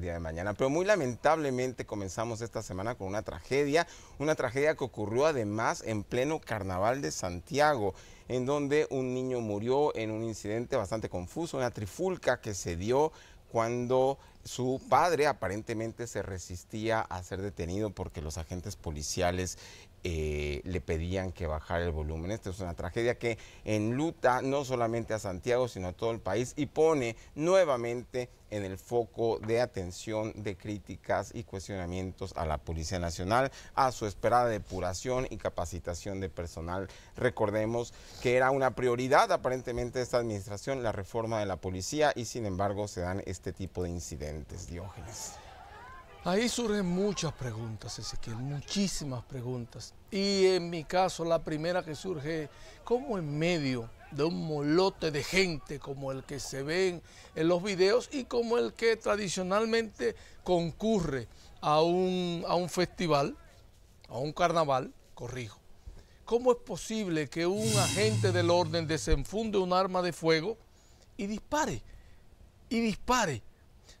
día de mañana. Pero muy lamentablemente comenzamos esta semana con una tragedia, una tragedia que ocurrió además en pleno carnaval de Santiago, en donde un niño murió en un incidente bastante confuso, una trifulca que se dio cuando su padre aparentemente se resistía a ser detenido porque los agentes policiales eh, le pedían que bajara el volumen. Esta es una tragedia que enluta no solamente a Santiago, sino a todo el país y pone nuevamente en el foco de atención de críticas y cuestionamientos a la Policía Nacional, a su esperada depuración y capacitación de personal. Recordemos que era una prioridad aparentemente de esta administración la reforma de la policía y sin embargo se dan este tipo de incidentes. Diógenes? Ahí surgen muchas preguntas, Ezequiel, muchísimas preguntas. Y en mi caso, la primera que surge, ¿cómo en medio de un molote de gente como el que se ven en los videos y como el que tradicionalmente concurre a un, a un festival, a un carnaval, corrijo? ¿Cómo es posible que un agente del orden desenfunde un arma de fuego y dispare? Y dispare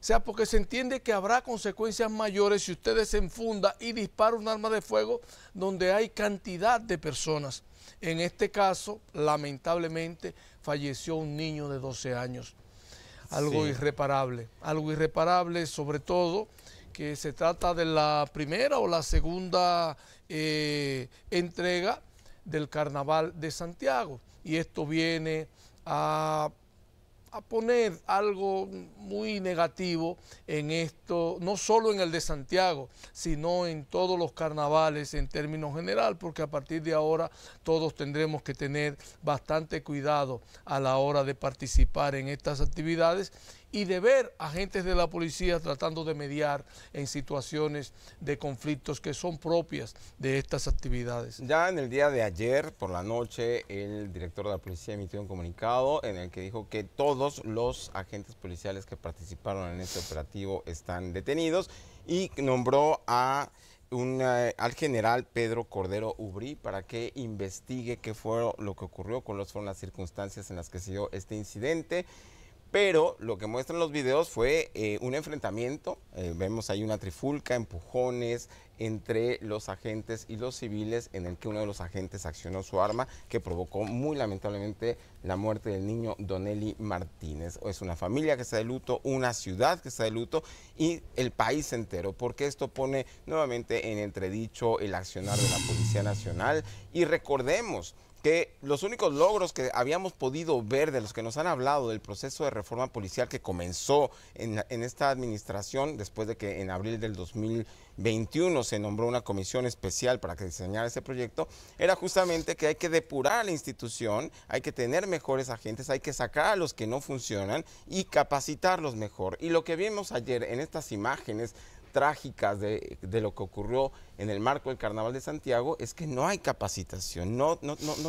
sea porque se entiende que habrá consecuencias mayores si usted desenfunda y dispara un arma de fuego donde hay cantidad de personas. En este caso, lamentablemente, falleció un niño de 12 años. Algo irreparable, algo irreparable sobre todo que se trata de la primera o la segunda eh, entrega del Carnaval de Santiago. Y esto viene a a poner algo muy negativo en esto, no solo en el de Santiago, sino en todos los carnavales en términos general, porque a partir de ahora todos tendremos que tener bastante cuidado a la hora de participar en estas actividades y de ver agentes de la policía tratando de mediar en situaciones de conflictos que son propias de estas actividades. Ya en el día de ayer por la noche el director de la policía emitió un comunicado en el que dijo que todos los agentes policiales que participaron en este operativo están detenidos y nombró a eh, al general Pedro Cordero Ubrí para que investigue qué fue lo que ocurrió, cuáles fueron las circunstancias en las que se dio este incidente pero lo que muestran los videos fue eh, un enfrentamiento, eh, vemos ahí una trifulca, empujones entre los agentes y los civiles en el que uno de los agentes accionó su arma que provocó muy lamentablemente la muerte del niño Donelli Martínez. Es una familia que está de luto, una ciudad que está de luto y el país entero, porque esto pone nuevamente en entredicho el accionar de la Policía Nacional y recordemos que los únicos logros que habíamos podido ver de los que nos han hablado del proceso de reforma policial que comenzó en, esta administración, después de que en abril del 2021 se nombró una comisión especial para que diseñara ese proyecto, era justamente que hay que depurar la institución, hay que tener mejores agentes, hay que sacar a los que no funcionan y capacitarlos mejor. Y lo que vimos ayer en estas imágenes trágicas de, lo que ocurrió en el marco del Carnaval de Santiago es que no hay capacitación, no,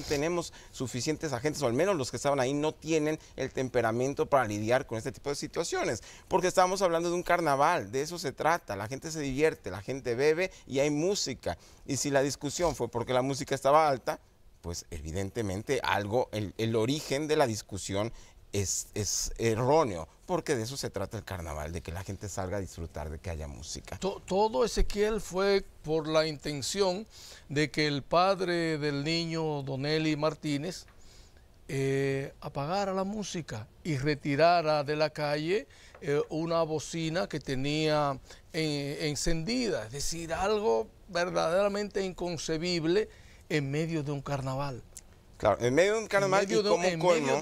tenemos suficientes agentes, o al menos los que estaban ahí no tienen el temperamento para lidiar con este tipo de situaciones, porque estábamos hablando de un carnaval, de eso se trata, la gente se divierte, la gente bebe y hay música, y si la discusión fue porque la música estaba alta, pues evidentemente algo, el, el origen de la discusión es, erróneo, porque de eso se trata el carnaval, de que la gente salga a disfrutar, de que haya música. todo Ezequiel fue por la intención de que el padre del niño, Donelli Martínez, eh, apagara la música y retirara de la calle eh, una bocina que tenía eh, encendida, es decir, algo verdaderamente inconcebible en medio de un carnaval en medio de un carnaval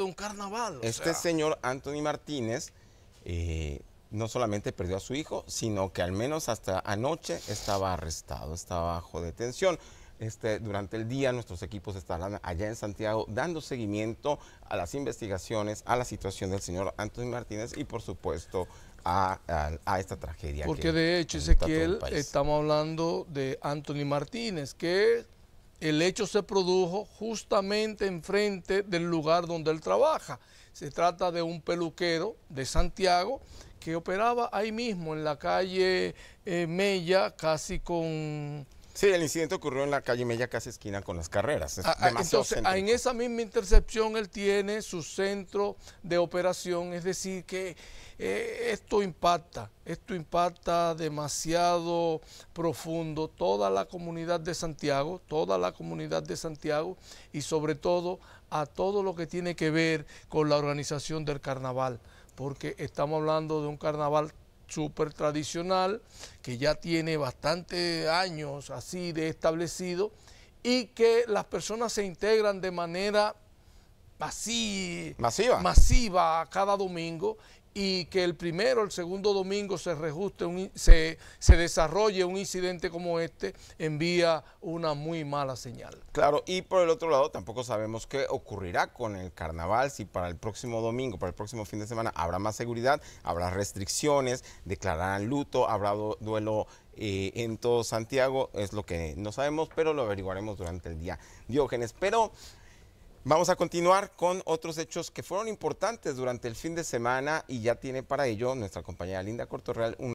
un carnaval. Este señor Anthony Martínez eh, no solamente perdió a su hijo, sino que al menos hasta anoche estaba arrestado, estaba bajo detención. Este, durante el día nuestros equipos estarán allá en Santiago dando seguimiento a las investigaciones, a la situación del señor Anthony Martínez y por supuesto a, esta tragedia. Porque de hecho, Ezequiel, estamos hablando de Anthony Martínez, que el hecho se produjo justamente enfrente del lugar donde él trabaja. Se trata de un peluquero de Santiago que operaba ahí mismo en la calle eh, Mella, casi con Sí, el incidente ocurrió en la calle Mella, casi esquina con las carreras. Ah, ah, entonces, ah, en esa misma intercepción él tiene su centro de operación, es decir, que eh, esto impacta, esto impacta demasiado profundo toda la comunidad de Santiago, toda la comunidad de Santiago y sobre todo a todo lo que tiene que ver con la organización del carnaval, porque estamos hablando de un carnaval súper tradicional, que ya tiene bastantes años así de establecido y que las personas se integran de manera así, masiva. masiva cada domingo y que el primero, el segundo domingo se, rejuste un, se, desarrolle un incidente como este, envía una muy mala señal. Claro, y por el otro lado tampoco sabemos qué ocurrirá con el carnaval, si para el próximo domingo, para el próximo fin de semana habrá más seguridad, habrá restricciones, declararán luto, habrá duelo eh, en todo Santiago, es lo que no sabemos, pero lo averiguaremos durante el día. Diógenes, pero... Vamos a continuar con otros hechos que fueron importantes durante el fin de semana y ya tiene para ello nuestra compañera Linda Cortorreal un